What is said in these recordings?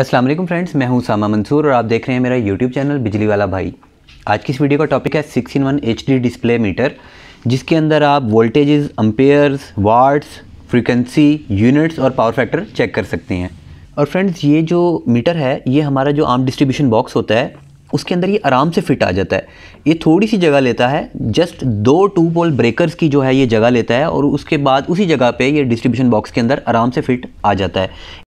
Aslam friends मैं हूं सामा मंसूर और आप देख रहे हैं मेरा यूट्यूब चैनल बिजली वाला भाई आज की इस वीडियो का टॉपिक है six in one H display meter जिसके अंदर आप voltages amperes watts frequency units और पावर फैक्टर चेक कर सकते हैं और फ्रेंड्स ये जो मीटर है ये हमारा जो आम डिस्ट्रीब्यूशन बॉक्स होता है उसके अंदर ये आराम से फिट आ जाता है ये थोड़ी सी जगह लेता है जस्ट दो टू पोल ब्रेकर्स की जो है ये जगह लेता है और उसके बाद उसी जगह पे ये डिस्ट्रीब्यूशन बॉक्स के अंदर आराम से फिट आ जाता है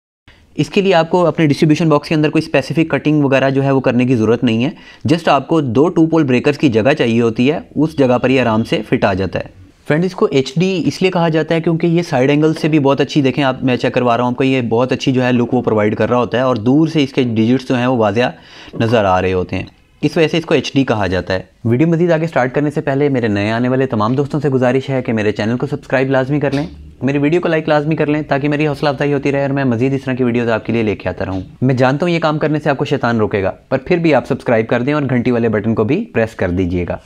इसके लिए आपको अपने डिस्ट्रीब्यूशन बॉक्स के अंदर कोई स्पेसिफिक कटिंग वगैरह जो है वो करने की ज़रूरत नहीं है जस्ट आपको दो टू पोल ब्रेकर्स की जगह चाहिए होती है उस जगह पर ही आराम से फिट आ जाता है फ्रेंड इसको एच इसलिए कहा जाता है क्योंकि ये साइड एंगल से भी बहुत अच्छी देखें आप मैं चेक करवा रहा हूँ आपको ये बहुत अच्छी जो है लुक वो प्रोवाइड कर रहा होता है और दूर से इसके डिजिट्स जो हैं वो वाजिया नज़र आ रहे होते हैं इस वजह से इसको एच कहा जाता है वीडियो मजीद आगे स्टार्ट करने से पहले मेरे नए आने वाले तमाम दोस्तों से गुजारिश है कि मेरे चैनल को सब्सक्राइब लाजमी कर लें मेरी वीडियो को लाइक लाजमी कर लें ताकि मेरी हौसला अफजाई होती रहे और मैं मजीद इस तरह की वीडियोज़ आपके लिए लेके आता रहूँ मैं जानता हूँ ये काम करने से आपको शैतान रोकेगा पर फिर भी आप सब्सक्राइब कर दें और घंटी वाले बटन को भी प्रेस कर दीजिएगा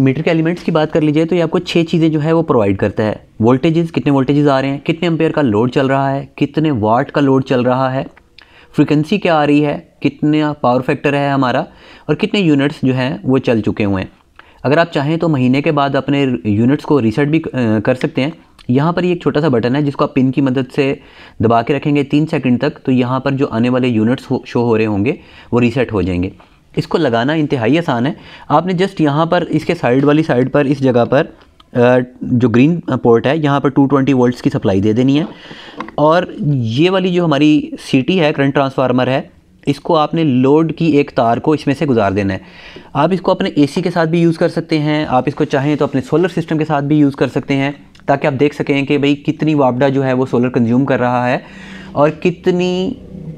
मीटर के एलिमेंट्स की बात कर लीजिए तो ये आपको छह चीज़ें जो है वो प्रोवाइड करता है वोल्टेजेस कितने वोल्टेजेस आ रहे हैं कितने एम्पेयर का लोड चल रहा है कितने वाट का लोड चल रहा है फ्रीक्वेंसी क्या आ रही है कितना पावर फैक्टर है हमारा और कितने यूनिट्स जो हैं वो चल चुके हुए हैं अगर आप चाहें तो महीने के बाद अपने यूनिट्स को रीसेट भी कर सकते हैं यहाँ पर ये एक छोटा सा बटन है जिसको आप पिन की मदद से दबा के रखेंगे तीन सेकंड तक तो यहाँ पर जो आने वाले यूनिट्स हो, शो हो रहे होंगे वो रीसेट हो जाएंगे इसको लगाना इंतहाई आसान है आपने जस्ट यहाँ पर इसके साइड वाली साइड पर इस जगह पर जो ग्रीन पोर्ट है यहाँ पर 220 वोल्ट्स की सप्लाई दे देनी है और ये वाली जो हमारी सीटी है करंट ट्रांसफार्मर है इसको आपने लोड की एक तार को इसमें से गुजार देना है आप इसको अपने एसी के साथ भी यूज़ कर सकते हैं आप इसको चाहें तो अपने सोलर सिस्टम के साथ भी यूज़ कर सकते हैं ताकि आप देख सकें कि भाई कितनी वापडा जो है वो सोलर कंज्यूम कर रहा है और कितनी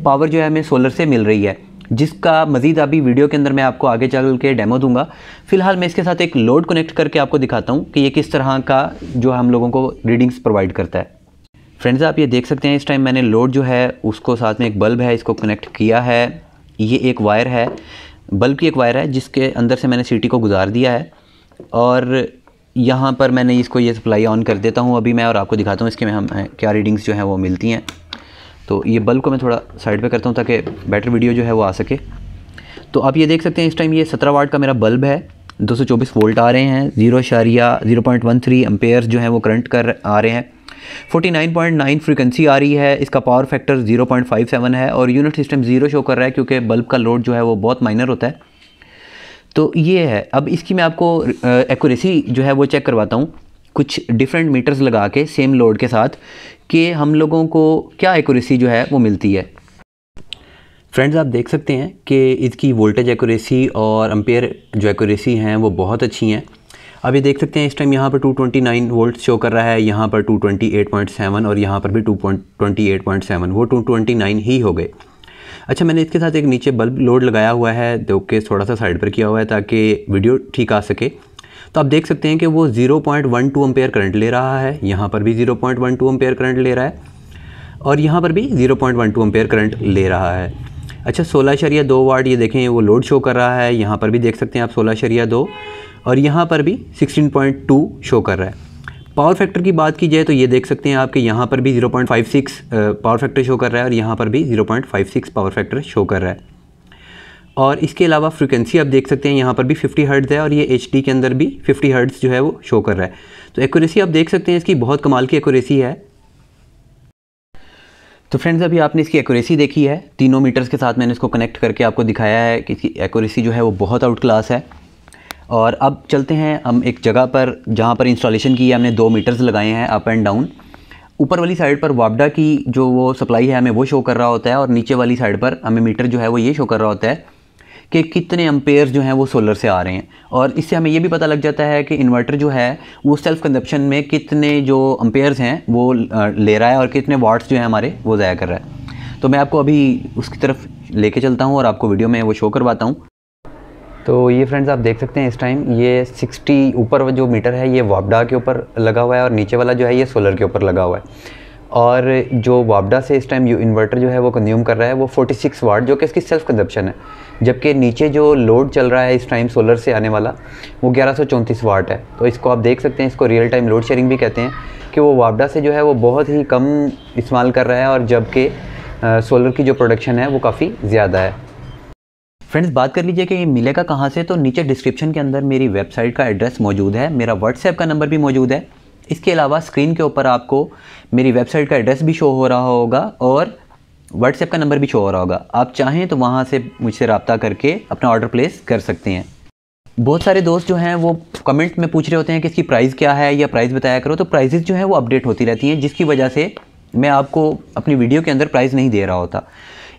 पावर जो है हमें सोलर से मिल रही है जिसका मज़ीद अभी वीडियो के अंदर मैं आपको आगे चल के डेमो दूंगा फ़िलहाल मैं इसके साथ एक लोड कनेक्ट करके आपको दिखाता हूँ कि ये किस तरह का जो हम लोगों को रीडिंग्स प्रोवाइड करता है फ्रेंड्स आप ये देख सकते हैं इस टाइम मैंने लोड जो है उसको साथ में एक बल्ब है इसको कनेक्ट किया है ये एक वायर है बल्ब की एक वायर है जिसके अंदर से मैंने सीटी को गुजार दिया है और यहाँ पर मैंने इसको ये सप्लाई ऑन कर देता हूँ अभी मैं और आपको दिखाता हूँ इसके में हम क्या रीडिंग्स जो हैं वो मिलती हैं तो ये बल्ब को मैं थोड़ा साइड पर करता हूँ ताकि बेटर वीडियो जो है वो आ सके तो आप ये देख सकते हैं इस टाइम ये सत्रह वाट का मेरा बल्ब है दो वोल्ट आ रहे हैं जीरो शारिया zero point one three amperes जो हैं वो करंट कर आ रहे हैं 49.9 फ्रीक्वेंसी आ रही है इसका पावर फैक्टर 0.57 है और यूनिट सिस्टम ज़ीरो शो कर रहा है क्योंकि बल्ब का लोड जो है वो बहुत माइनर होता है तो ये है अब इसकी मैं आपको एक्यूरेसी जो है वो चेक करवाता हूँ कुछ डिफरेंट मीटर्स लगा के सेम लोड के साथ कि हम लोगों को क्या एक्यूरेसी जो है वो मिलती है फ्रेंड्स आप देख सकते हैं कि इसकी वोल्टेज एक्यूरेसी और अम्पेयर जो एक्यूरेसी हैं वो बहुत अच्छी हैं अभी देख सकते हैं इस टाइम यहाँ पर 229 वोल्ट शो कर रहा है यहाँ पर 228.7 और यहाँ पर भी 228.7 वो 229 ही हो गए अच्छा मैंने इसके साथ एक नीचे बल्ब लोड लगाया हुआ है जो कि थोड़ा सा साइड पर किया हुआ है ताकि वीडियो ठीक आ सके तो आप देख सकते हैं कि वो 0.12 पॉइंट करंट ले रहा है यहाँ पर भी 0.12 पॉइंट करंट ले रहा है और यहाँ पर भी 0.12 पॉइंट करंट ले रहा है अच्छा सोलह शरिया दो वार्ड ये देखें वो लोड शो कर रहा है यहाँ पर भी देख सकते हैं आप सोलह शरिया दो और यहाँ पर भी 16.2 शो कर रहा है पावर फैक्टर की बात की जाए तो ये देख सकते हैं आपके यहाँ पर भी 0.56 पावर फैक्टर शो कर रहा है और यहाँ पर भी 0.56 पावर फैक्टर शो कर रहा है और इसके अलावा फ्रिक्वेंसी आप देख सकते हैं यहाँ पर भी 50 हर्ट्ज़ है और ये एच के अंदर भी 50 हर्ट्ज़ जो है वो शो कर रहा है तो एकोरेसी आप देख सकते हैं इसकी बहुत कमाल की एकोरेसी है तो फ्रेंड्स अभी आपने इसकी एक्यूरेसी देखी है तीनों मीटर्स के साथ मैंने इसको कनेक्ट करके आपको दिखाया है कि इसकी एक्यूरेसी जो है वो बहुत आउट क्लास है और अब चलते हैं हम एक जगह पर जहाँ पर इंस्टॉलेशन की हमने दो मीटर्स लगाए हैं अप एंड डाउन ऊपर वाली साइड पर वापडा की जो वो सप्लाई है हमें वो शो कर रहा होता है और नीचे वाली साइड पर हमें मीटर जो है वो ये शो कर रहा होता है कि कितने अम्पेयर जो हैं वो सोलर से आ रहे हैं और इससे हमें ये भी पता लग जाता है कि इन्वर्टर जो है वो सेल्फ़ कंजप्शन में कितने जो अम्पेयर्स हैं वो ले रहा है और कितने वाट्स जो हैं हमारे वो ज़ाया कर रहा है तो मैं आपको अभी उसकी तरफ लेके चलता हूँ और आपको वीडियो में वो शो करवाता हूँ तो ये फ्रेंड्स आप देख सकते हैं इस टाइम ये 60 ऊपर जो मीटर है ये वापडा के ऊपर लगा हुआ है और नीचे वाला जो है ये सोलर के ऊपर लगा हुआ है और जो वापडा से इस टाइम इन्वर्टर जो है वो कंज्यूम कर रहा है वो 46 वाट जो कि इसकी सेल्फ कंजप्शन है जबकि नीचे जो लोड चल रहा है इस टाइम सोलर से आने वाला वो ग्यारह वाट है तो इसको आप देख सकते हैं इसको रियल टाइम लोड शेयरिंग भी कहते हैं कि वो वापडा से जो है वो बहुत ही कम इस्तेमाल कर रहा है और जबकि सोलर की जो प्रोडक्शन है वो काफ़ी ज़्यादा है फ्रेंड्स बात कर लीजिए कि ये मिलेगा कहाँ से तो नीचे डिस्क्रिप्शन के अंदर मेरी वेबसाइट का एड्रेस मौजूद है मेरा व्हाट्सएप का नंबर भी मौजूद है इसके अलावा स्क्रीन के ऊपर आपको मेरी वेबसाइट का एड्रेस भी शो हो रहा होगा और व्हाट्सएप का नंबर भी शो हो रहा होगा आप चाहें तो वहाँ से मुझसे रबता करके अपना ऑर्डर प्लेस कर सकते हैं बहुत सारे दोस्त जो हैं वो कमेंट में पूछ रहे होते हैं कि इसकी प्राइस क्या है या प्राइस बताया करो तो प्राइजेज जो हैं वो अपडेट होती रहती हैं जिसकी वजह से मैं आपको अपनी वीडियो के अंदर प्राइस नहीं दे रहा होता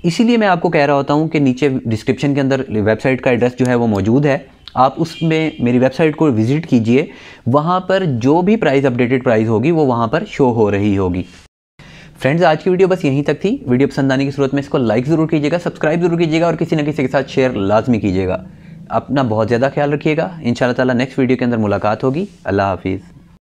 इसीलिए मैं आपको कह रहा होता हूँ कि नीचे डिस्क्रिप्शन के अंदर वेबसाइट का एड्रेस जो है वो मौजूद है आप उसमें मेरी वेबसाइट को विज़िट कीजिए वहाँ पर जो भी प्राइस अपडेटेड प्राइस होगी वो वहाँ पर शो हो रही होगी फ्रेंड्स आज की वीडियो बस यहीं तक थी वीडियो पसंद आने की सूरत में इसको लाइक ज़रूर कीजिएगा सब्सक्राइब ज़रूर कीजिएगा और किसी न किसी के साथ शेयर लाजमी कीजिएगा अपना बहुत ज़्यादा ख्याल रखिएगा इन ताला नेक्स्ट वीडियो के अंदर मुलाकात होगी अल्लाह हाफिज़